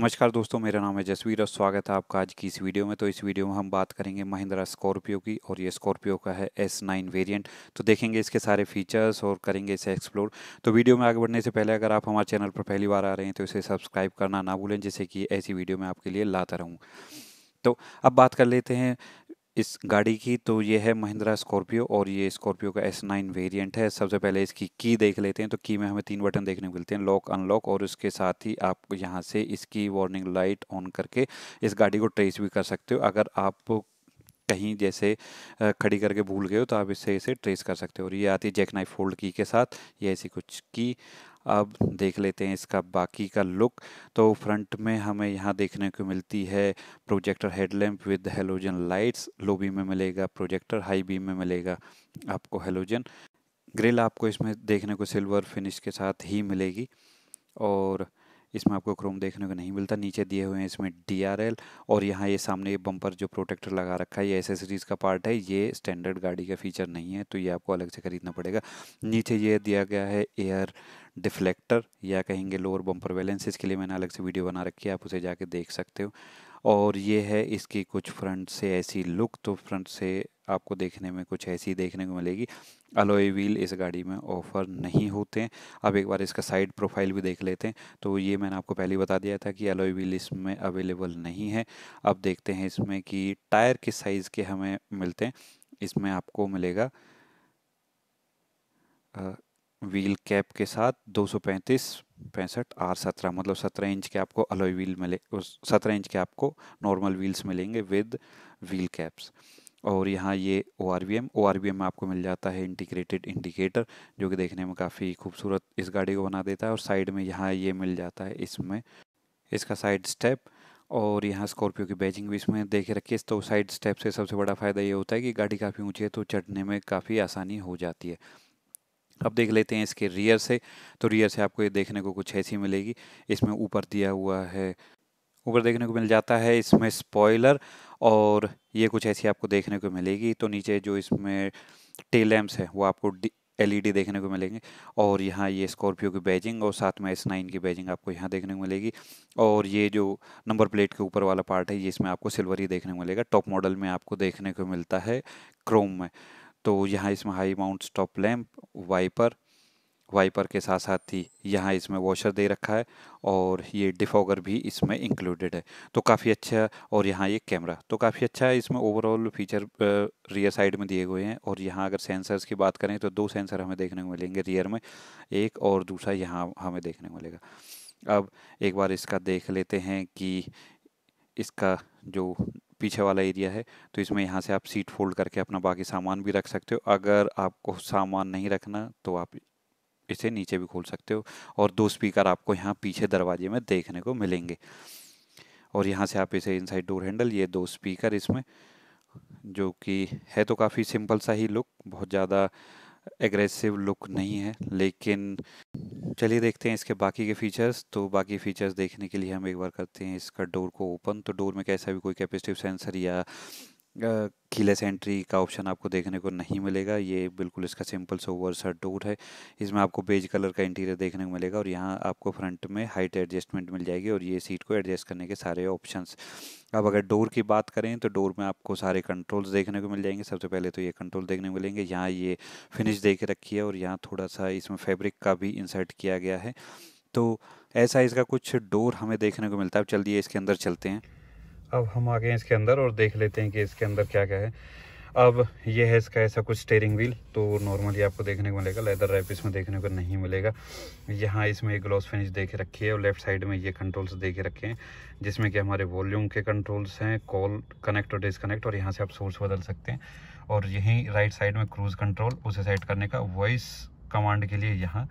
नमस्कार दोस्तों मेरा नाम है जसवीर और स्वागत है आपका आज की इस वीडियो में तो इस वीडियो में हम बात करेंगे महिंद्रा स्कॉर्पियो की और ये स्कॉर्पियो का है एस नाइन वेरियंट तो देखेंगे इसके सारे फीचर्स और करेंगे इसे एक्सप्लोर तो वीडियो में आगे बढ़ने से पहले अगर आप हमारे चैनल पर पहली बार आ रहे हैं तो इसे सब्सक्राइब करना ना भूलें जैसे कि ऐसी वीडियो मैं आपके लिए लाता रहूँ तो अब बात कर लेते हैं इस गाड़ी की तो ये है महिंद्रा स्कॉर्पियो और ये स्कॉर्पियो का एस नाइन वेरियंट है सबसे पहले इसकी की देख लेते हैं तो की में हमें तीन बटन देखने को मिलते हैं लॉक अनलॉक और उसके साथ ही आप यहाँ से इसकी वार्निंग लाइट ऑन करके इस गाड़ी को ट्रेस भी कर सकते हो अगर आप कहीं जैसे खड़ी करके भूल गए हो तो आप इससे इसे ट्रेस कर सकते हो और ये आती है जैक नाइफ फोल्ड की के साथ या ऐसी कुछ की अब देख लेते हैं इसका बाकी का लुक तो फ्रंट में हमें यहाँ देखने को मिलती है projector headlamp with halogen lights low beam में मिलेगा प्रोजेक्टर हाई बीम में मिलेगा आपको हेलोजन ग्रिल आपको इसमें देखने को सिल्वर फिनिश के साथ ही मिलेगी और इसमें आपको क्रोम देखने को नहीं मिलता नीचे दिए हुए हैं इसमें डी और यहाँ ये सामने ये बम्पर जो प्रोटेक्टर लगा रखा है ये एसेसरीज़ का पार्ट है ये स्टैंडर्ड गाड़ी का फीचर नहीं है तो ये आपको अलग से ख़रीदना पड़ेगा नीचे ये दिया गया है एयर डिफ्लेक्टर या कहेंगे लोअर बम्पर बैलेंस इसके लिए मैंने अलग से वीडियो बना रखी है आप उसे जाके देख सकते हो और ये है इसकी कुछ फ्रंट से ऐसी लुक तो फ्रंट से आपको देखने में कुछ ऐसी देखने को मिलेगी अलोए व्हील इस गाड़ी में ऑफ़र नहीं होते हैं अब एक बार इसका साइड प्रोफाइल भी देख लेते हैं तो ये मैंने आपको पहले बता दिया था कि अलोए व्हील इसमें अवेलेबल नहीं है अब देखते हैं इसमें कि टायर किस साइज़ के हमें मिलते हैं इसमें आपको मिलेगा व्हील कैप के साथ पैंतीस पैंसठ आर सत्रह मतलब सत्रह इंच के आपको अलोई व्हील मिले उस सत्रह इंच के आपको नॉर्मल व्हील्स मिलेंगे विद व्हील कैप्स और यहाँ ये O R V M O R V M आपको मिल जाता है इंटीग्रेटेड इंडिकेटर जो कि देखने में काफ़ी खूबसूरत इस गाड़ी को बना देता है और साइड में यहाँ ये मिल जाता है इसमें इसका साइड स्टेप और यहाँ स्कॉर्पियो की बैजिंग भी इसमें देख रखिए तो साइड स्टेप से सबसे बड़ा फ़ायदा ये होता है कि गाड़ी काफ़ी ऊँची है तो चढ़ने में काफ़ी आसानी हो जाती है अब देख लेते हैं इसके रियर से तो रियर से आपको ये देखने को कुछ ऐसी मिलेगी इसमें ऊपर दिया हुआ है ऊपर देखने को मिल जाता है इसमें स्पॉयलर और ये कुछ ऐसी आपको देखने को मिलेगी तो नीचे जो इसमें टेल लैम्प्स है वो आपको एलईडी e देखने को मिलेंगे और यहाँ ये स्कॉर्पियो की बैजिंग और साथ में एस नाइन की बैजिंग आपको यहाँ देखने को मिलेगी और ये जो नंबर प्लेट के ऊपर वाला पार्ट है ये इसमें आपको सिल्वर ही देखने को मिलेगा टॉप मॉडल में आपको देखने को मिलता है क्रोम में तो यहाँ इसमें high mount stop lamp wiper wiper के साथ साथ ही यहाँ इसमें वॉशर दे रखा है और ये डिफॉगर भी इसमें इंक्लूडेड है तो काफ़ी अच्छा और यहाँ ये कैमरा तो काफ़ी अच्छा है इसमें ओवरऑल फीचर रियर साइड में दिए हुए हैं और यहाँ अगर सेंसर्स की बात करें तो दो सेंसर हमें देखने को मिलेंगे रियर में एक और दूसरा यहाँ हमें देखने को मिलेगा अब एक बार इसका देख लेते हैं कि इसका जो पीछे वाला एरिया है तो इसमें यहाँ से आप सीट फोल्ड करके अपना बाकी सामान भी रख सकते हो अगर आपको सामान नहीं रखना तो आप इसे नीचे भी खोल सकते हो और दो स्पीकर आपको यहाँ पीछे दरवाजे में देखने को मिलेंगे और यहाँ से आप इसे इनसाइड डोर हैंडल ये दो स्पीकर इसमें जो कि है तो काफ़ी सिंपल सा ही लुक बहुत ज़्यादा एग्रेसिव लुक नहीं है लेकिन चलिए देखते हैं इसके बाकी के फीचर्स तो बाकी फीचर्स देखने के लिए हम एक बार करते हैं इसका डोर को ओपन तो डोर में कैसा भी कोई कैपेसिटिव सेंसर या कीलेस एंट्री का ऑप्शन आपको देखने को नहीं मिलेगा ये बिल्कुल इसका सिंपल सोवर सा डोर है इसमें आपको बेज कलर का इंटीरियर देखने को मिलेगा और यहाँ आपको फ्रंट में हाइट एडजस्टमेंट मिल जाएगी और ये सीट को एडजस्ट करने के सारे ऑप्शंस अब अगर डोर की बात करें तो डोर में आपको सारे कंट्रोल्स देखने को मिल जाएंगे सबसे पहले तो ये कंट्रोल देखने को मिलेंगे यहाँ ये फिनिश दे के रखी है और यहाँ थोड़ा सा इसमें फेब्रिक का भी इंसर्ट किया गया है तो ऐसा इसका कुछ डोर हमें देखने को मिलता है अब चलिए इसके अंदर चलते हैं अब हम आ गए इसके अंदर और देख लेते हैं कि इसके अंदर क्या क्या है अब ये है इसका ऐसा कुछ स्टेयरिंग व्हील तो नॉर्मली आपको देखने को मिलेगा लेदर रैप इसमें देखने को नहीं मिलेगा यहाँ इसमें एक ग्लॉस फिनिश देखे रखी है और लेफ्ट साइड में ये कंट्रोल्स देखे रखे हैं जिसमें कि हमारे वॉल्यूम के कंट्रोल्स हैं कॉल कनेक्ट और डिसकनेक्ट और यहाँ से आप सोर्स बदल सकते हैं और यहीं राइट साइड में क्रूज़ कंट्रोल उसे सेट करने का वॉइस कमांड के लिए यहाँ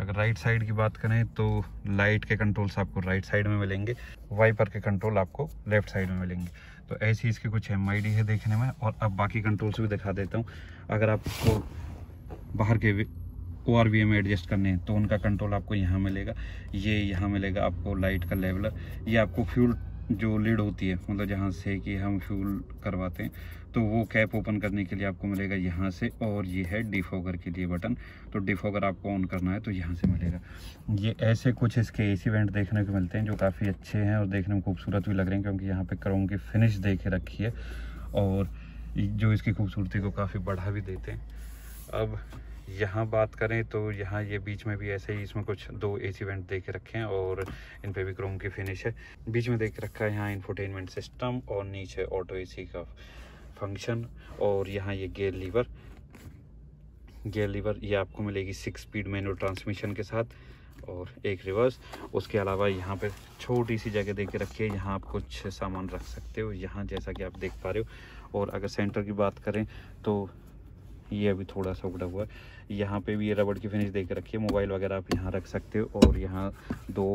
अगर राइट साइड की बात करें तो लाइट के कंट्रोल्स आपको राइट साइड में मिलेंगे वाइपर के कंट्रोल आपको लेफ्ट साइड में मिलेंगे तो ऐसी इसके कुछ एम है देखने में और अब बाकी कंट्रोल्स भी दिखा देता हूँ अगर आपको बाहर के O R V M adjust करने हैं तो उनका कंट्रोल आपको यहाँ मिलेगा ये यहाँ मिलेगा आपको लाइट का लेवलर ये आपको फ्यूल जो लीड होती है मतलब जहाँ से कि हम फ्यूल करवाते हैं तो वो कैप ओपन करने के लिए आपको मिलेगा यहाँ से और ये है डिफोगर के लिए बटन तो डिफोगर आपको ऑन करना है तो यहाँ से मिलेगा ये ऐसे कुछ इसके एसी वेंट देखने को मिलते हैं जो काफ़ी अच्छे हैं और देखने में खूबसूरत भी लग रहे हैं क्योंकि यहाँ पर क्रोम की फिनिश दे के रखी है और जो इसकी खूबसूरती को काफ़ी बढ़ा भी देते हैं अब यहाँ बात करें तो यहाँ ये बीच में भी ऐसे ही इसमें कुछ दो ए सी वेंट दे के रखे हैं और इन पे भी क्रोम की फिनिश है बीच में देख रखा है यहाँ इन्फोटेनमेंट सिस्टम और नीचे ऑटो ए सी का फंक्शन और यहाँ ये गेयर लीवर गेयर लीवर ये आपको मिलेगी सिक्स स्पीड मैनुअल ट्रांसमिशन के साथ और एक रिवर्स उसके अलावा यहाँ पे छोटी सी जगह देके के रखिए यहाँ आप कुछ सामान रख सकते हो यहाँ जैसा कि आप देख पा रहे हो और अगर सेंटर की बात करें तो ये अभी थोड़ा सा उगड़ा हुआ है यहाँ पे भी ये रबड़ की फिनिश दे रखिए मोबाइल वगैरह आप यहाँ रख सकते हो और यहाँ दो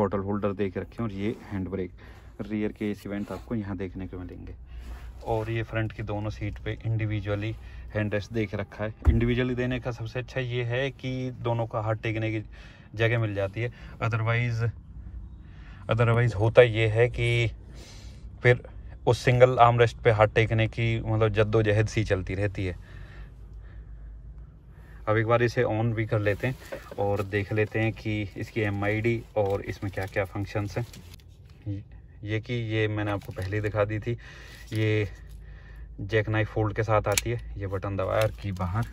बॉटल होल्डर देख रखे हैं और ये हैंड ब्रेक रियर के इस इवेंट आपको यहाँ देखने को मिलेंगे और ये फ्रंट की दोनों सीट पे इंडिविजुअली हैंड रेस्ट देख रखा है इंडिविजुअली देने का सबसे अच्छा ये है कि दोनों का हाथ टेकने की जगह मिल जाती है अदरवाइज़ अदरवाइज़ होता ये है कि फिर उस सिंगल आर्म रेस्ट पे हाथ टेकने की मतलब जद्दोजहद सी चलती रहती है अब एक बार इसे ऑन भी कर लेते हैं और देख लेते हैं कि इसकी एम और इसमें क्या क्या फंक्शंस हैं ये कि ये मैंने आपको पहले ही दिखा दी थी ये जैक नाइफ फोल्ड के साथ आती है ये बटन दबाया की बाहर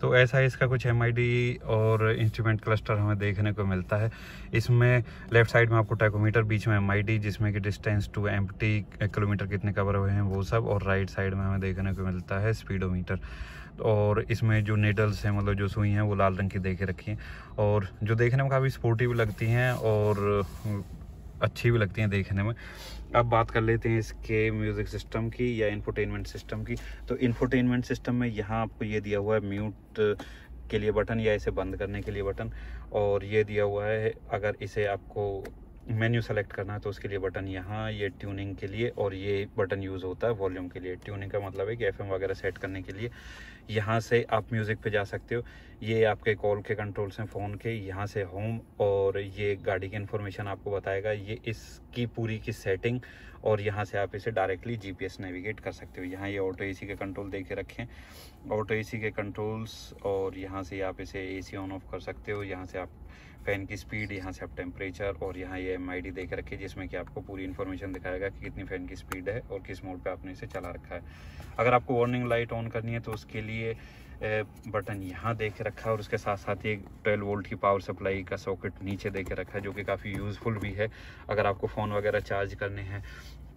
तो ऐसा इसका कुछ एम और इंस्ट्रूमेंट क्लस्टर हमें देखने को मिलता है इसमें लेफ्ट साइड में आपको टैकोमीटर बीच में एम जिसमें कि डिस्टेंस टू एम किलोमीटर कितने कवर हुए हैं वो सब और राइट साइड में हमें देखने को मिलता है स्पीडोमीटर और इसमें जो नेडल्स हैं मतलब जो सुई हैं वो लाल रंग की देखे रखी हैं और जो देखने में काफ़ी स्पोर्टिव लगती हैं और अच्छी भी लगती हैं देखने में अब बात कर लेते हैं इसके म्यूज़िक सिस्टम की या इन्फोटेनमेंट सिस्टम की तो इन्फोटेनमेंट सिस्टम में यहाँ आपको ये दिया हुआ है म्यूट के लिए बटन या इसे बंद करने के लिए बटन और ये दिया हुआ है अगर इसे आपको मेन्यू सेलेक्ट करना है तो उसके लिए बटन यहाँ ये ट्यूनिंग के लिए और ये बटन यूज़ होता है वॉल्यूम के लिए ट्यूनिंग का मतलब है कि एफएम वगैरह सेट करने के लिए यहाँ से आप म्यूज़िक पे जा सकते हो ये आपके कॉल के कंट्रोल्स हैं फ़ोन के यहाँ से होम और ये गाड़ी की इन्फॉर्मेशन आपको बताएगा ये इसकी पूरी की सेटिंग और यहाँ से आप इसे डायरेक्टली जी नेविगेट कर सकते हो यहाँ ये ऑटो ए के कंट्रोल दे के रखें ऑटो एसी के कंट्रोल्स और यहाँ से आप इसे एसी ऑन ऑफ कर सकते हो यहाँ से आप फ़ैन की स्पीड यहाँ से आप टेम्परेचर और यहाँ ये एम आई डी देख रखिए जिसमें कि आपको पूरी इन्फॉर्मेशन दिखाएगा कि कितनी फ़ैन की स्पीड है और किस मोड पे आपने इसे चला रखा है अगर आपको वार्निंग लाइट ऑन करनी है तो उसके लिए बटन यहाँ देख रखा है और उसके साथ साथ ही एक ट्वेल्व वोल्ट की पावर सप्लाई का सॉकेट नीचे देख रखा है जो कि काफ़ी यूज़फुल भी है अगर आपको फ़ोन वगैरह चार्ज करने हैं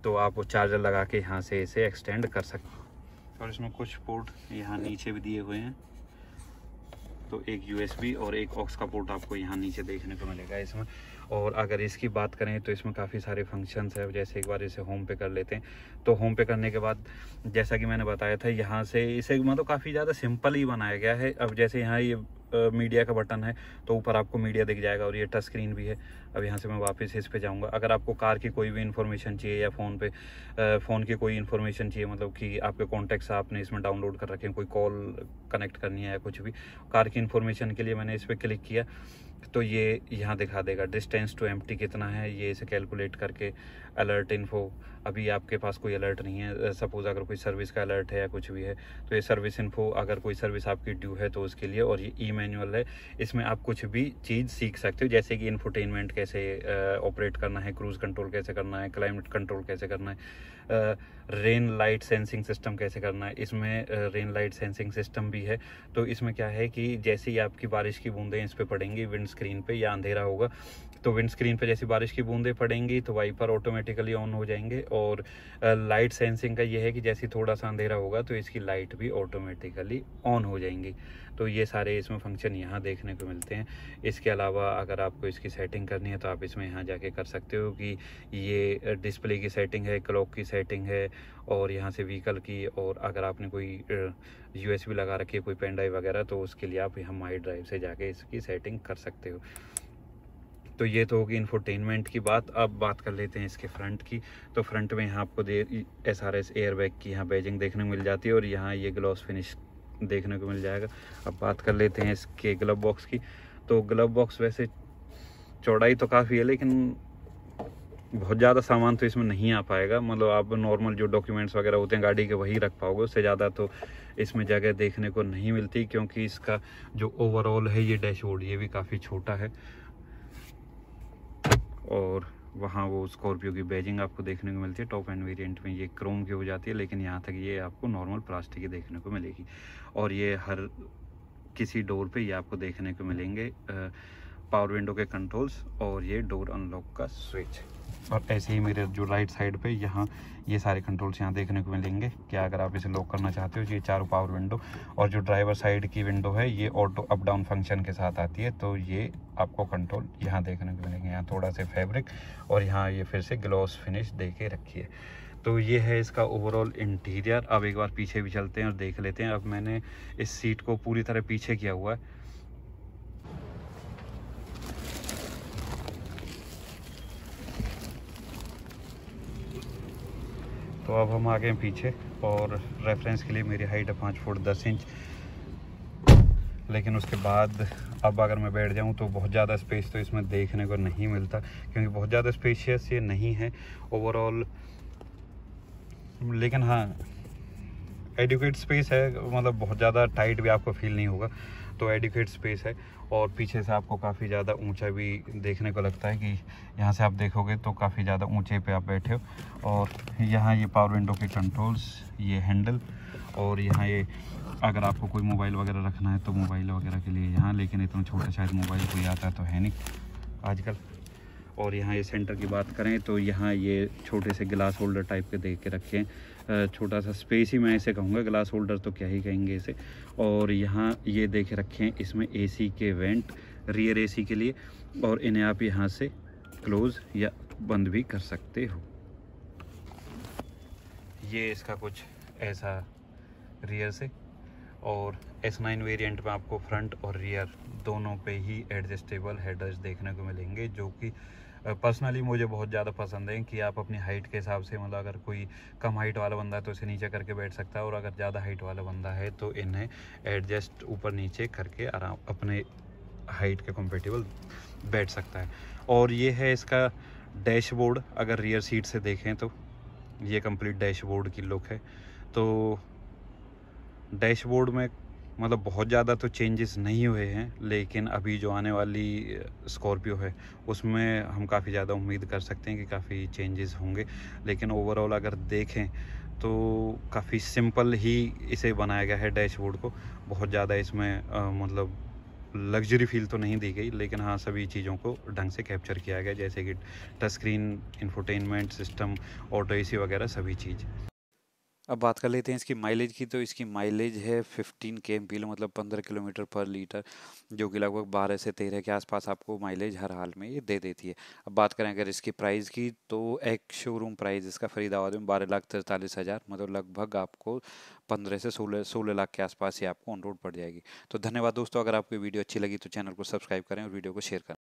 तो आप वो चार्जर लगा के यहाँ से इसे एक्सटेंड कर सकते और इसमें कुछ पोर्ट यहाँ नीचे भी दिए हुए हैं तो एक यूएसबी और एक ऑक्स का पोर्ट आपको यहाँ नीचे देखने को मिलेगा इसमें और अगर इसकी बात करें तो इसमें काफ़ी सारे फंक्शंस हैं जैसे एक बार इसे होम पे कर लेते हैं तो होम पे करने के बाद जैसा कि मैंने बताया था यहाँ से इसे मतलब तो काफ़ी ज़्यादा सिंपल ही बनाया गया है अब जैसे यहाँ ये यह मीडिया का बटन है तो ऊपर आपको मीडिया दिख जाएगा और ये टच स्क्रीन भी है अब यहाँ से मैं वापस इस पे जाऊँगा अगर आपको कार की कोई भी इन्फॉर्मेशन चाहिए या फ़ोन पे फ़ोन की कोई इन्फॉर्मेशन चाहिए मतलब कि आपके कॉन्टैक्ट्स आपने इसमें डाउनलोड कर रखे हैं कोई कॉल कनेक्ट करनी है या कुछ भी कार की इन्फॉर्मेशन के लिए मैंने इस पर क्लिक किया तो ये यहाँ दिखा देगा डिस्टेंस टू एम कितना है ये इसे कैलकुलेट करके अलर्ट इन्फो अभी आपके पास कोई अलर्ट नहीं है सपोज़ अगर कोई सर्विस का अलर्ट है या कुछ भी है तो ये सर्विस इन्फो अगर कोई सर्विस आपकी ड्यू है तो उसके लिए और ये ई मैनुअल है इसमें आप कुछ भी चीज़ सीख सकते हो जैसे कि इन्फोटेनमेंट कैसे ऑपरेट करना है क्रूज़ कंट्रोल कैसे करना है क्लाइमेट कंट्रोल कैसे करना है रेन लाइट सेंसिंग सिस्टम कैसे करना है इसमें रेन लाइट सेंसिंग सिस्टम भी है तो इसमें क्या है कि जैसे ही आपकी बारिश की बूंदें इस पर पड़ेंगी विंड स्क्रीन पर या अंधेरा होगा तो विंड स्क्रीन पर जैसी बारिश की बूंदें पड़ेंगी तो वाइपर ऑटोमेटिकली ऑन हो जाएंगे और लाइट सेंसिंग का ये है कि जैसे थोड़ा सा अंधेरा होगा तो इसकी लाइट भी ऑटोमेटिकली ऑन हो जाएंगी तो ये सारे इसमें फंक्शन यहाँ देखने को मिलते हैं इसके अलावा अगर आपको इसकी सेटिंग करनी है तो आप इसमें यहाँ जाके कर सकते हो कि ये डिस्प्ले की सेटिंग है क्लॉक की सेटिंग है और यहाँ से व्हीकल की और अगर आपने कोई यू लगा रखी है कोई पेन ड्राइव वगैरह तो उसके लिए आप यहाँ माई ड्राइव से जाके इसकी सेटिंग कर सकते हो तो ये तो होगी इन्फोटेनमेंट की बात अब बात कर लेते हैं इसके फ्रंट की तो फ्रंट में यहाँ आपको दे S R S air bag की यहाँ बैजिंग देखने को मिल जाती है और यहाँ ये ग्लोव फिनिश देखने को मिल जाएगा अब बात कर लेते हैं इसके ग्लव बॉक्स की तो ग्लव बॉक्स वैसे चौड़ाई तो काफ़ी है लेकिन बहुत ज़्यादा सामान तो इसमें नहीं आ पाएगा मतलब आप नॉर्मल जो डॉक्यूमेंट्स वगैरह होते हैं गाड़ी के वही रख पाओगे उससे ज़्यादा तो इसमें जगह देखने को नहीं मिलती क्योंकि इसका जो ओवरऑल है ये डैशबोर्ड ये भी काफ़ी छोटा है और वहाँ वो स्कॉर्पियो की बैजिंग आपको देखने को मिलती है टॉप एंड वेरिएंट में ये क्रोम की हो जाती है लेकिन यहाँ तक ये आपको नॉर्मल प्लास्टिक की देखने को मिलेगी और ये हर किसी डोर पे ये आपको देखने को मिलेंगे आ, पावर विंडो के कंट्रोल्स और ये डोर अनलॉक का स्विच और ऐसे ही मेरे जो राइट साइड पे यहाँ ये सारे कंट्रोल्स यहाँ देखने को मिलेंगे कि अगर आप इसे लॉक करना चाहते हो ये चारों पावर विंडो और जो ड्राइवर साइड की विंडो है ये ऑटो अप डाउन फंक्शन के साथ आती है तो ये आपको कंट्रोल यहाँ देखने को मिलेंगे यहाँ थोड़ा सा फैब्रिक और यहाँ ये फिर से ग्लॉस फिनिश दे के रखी है तो ये है इसका ओवरऑल इंटीरियर अब एक बार पीछे भी चलते हैं और देख लेते हैं अब मैंने इस सीट को पूरी तरह पीछे किया हुआ है तो अब हम आ गए पीछे और रेफरेंस के लिए मेरी हाइट है पाँच फुट दस इंच लेकिन उसके बाद अब अगर मैं बैठ जाऊं तो बहुत ज़्यादा स्पेस तो इसमें देखने को नहीं मिलता क्योंकि बहुत ज़्यादा स्पेशियस ये नहीं है ओवरऑल लेकिन हाँ एडिकेट स्पेस है मतलब बहुत ज़्यादा टाइट भी आपको फील नहीं होगा तो एडिकेट स्पेस है और पीछे से आपको काफ़ी ज़्यादा ऊंचा भी देखने को लगता है कि यहाँ से आप देखोगे तो काफ़ी ज़्यादा ऊंचे पे आप बैठे हो और यहाँ ये पावर विंडो के कंट्रोल्स ये हैंडल और यहाँ ये अगर आपको कोई मोबाइल वगैरह रखना है तो मोबाइल वगैरह के लिए यहाँ लेकिन इतना छोटा शायद मोबाइल कोई आता तो है नहीं आजकल और यहाँ ये सेंटर की बात करें तो यहाँ ये छोटे से गिलास होल्डर टाइप के दे के रखे हैं छोटा सा स्पेस ही मैं इसे कहूँगा गिलास होल्डर तो क्या ही कहेंगे इसे और यहाँ ये देख रखे हैं इसमें एसी के वेंट रियर एसी के लिए और इन्हें आप यहाँ से क्लोज़ या बंद भी कर सकते हो ये इसका कुछ ऐसा रियर से और एस नाइन वेरियंट में आपको फ्रंट और रियर दोनों पे ही एडजस्टेबल हेडर्स देखने को मिलेंगे जो कि पर्सनली मुझे बहुत ज़्यादा पसंद है कि आप अपनी हाइट के हिसाब से मतलब अगर कोई कम हाइट वाला बंदा है तो इसे नीचे करके बैठ सकता है और अगर ज़्यादा हाइट वाला बंदा है तो इन्हें एडजस्ट ऊपर नीचे करके आराम अपने हाइट के कम्फर्टेबल बैठ सकता है और ये है इसका डैशबोर्ड अगर रियर सीट से देखें तो ये कम्प्लीट डैशबोर्ड की लुक है तो डैशबोर्ड में मतलब बहुत ज़्यादा तो चेंजेस नहीं हुए हैं लेकिन अभी जो आने वाली स्कॉर्पियो है उसमें हम काफ़ी ज़्यादा उम्मीद कर सकते हैं कि काफ़ी चेंजेस होंगे लेकिन ओवरऑल अगर देखें तो काफ़ी सिंपल ही इसे बनाया गया है डैशबोर्ड को बहुत ज़्यादा इसमें आ, मतलब लग्जरी फील तो नहीं दी गई लेकिन हाँ सभी चीज़ों को ढंग से कैप्चर किया गया जैसे कि touch screen infotainment system auto A वगैरह सभी चीज़ अब बात कर लेते हैं इसकी माइलेज की तो इसकी माइलेज है 15 के एम मतलब 15 किलोमीटर पर लीटर जो कि लगभग 12 से 13 के आसपास आपको माइलेज हर हाल में ये दे देती है अब बात करें अगर इसकी प्राइस की तो एक शोरूम प्राइस इसका फरीदाबाद में बारह लाख तिरतालीस हज़ार मतलब लगभग आपको पंद्रह से सोलह सोलह लाख के आसपास ही आपको ऑन रोड पड़ जाएगी तो धन्यवाद दोस्तों अगर आपको वीडियो अच्छी लगी तो चैनल को सब्सक्राइब करें और वीडियो को शेयर करें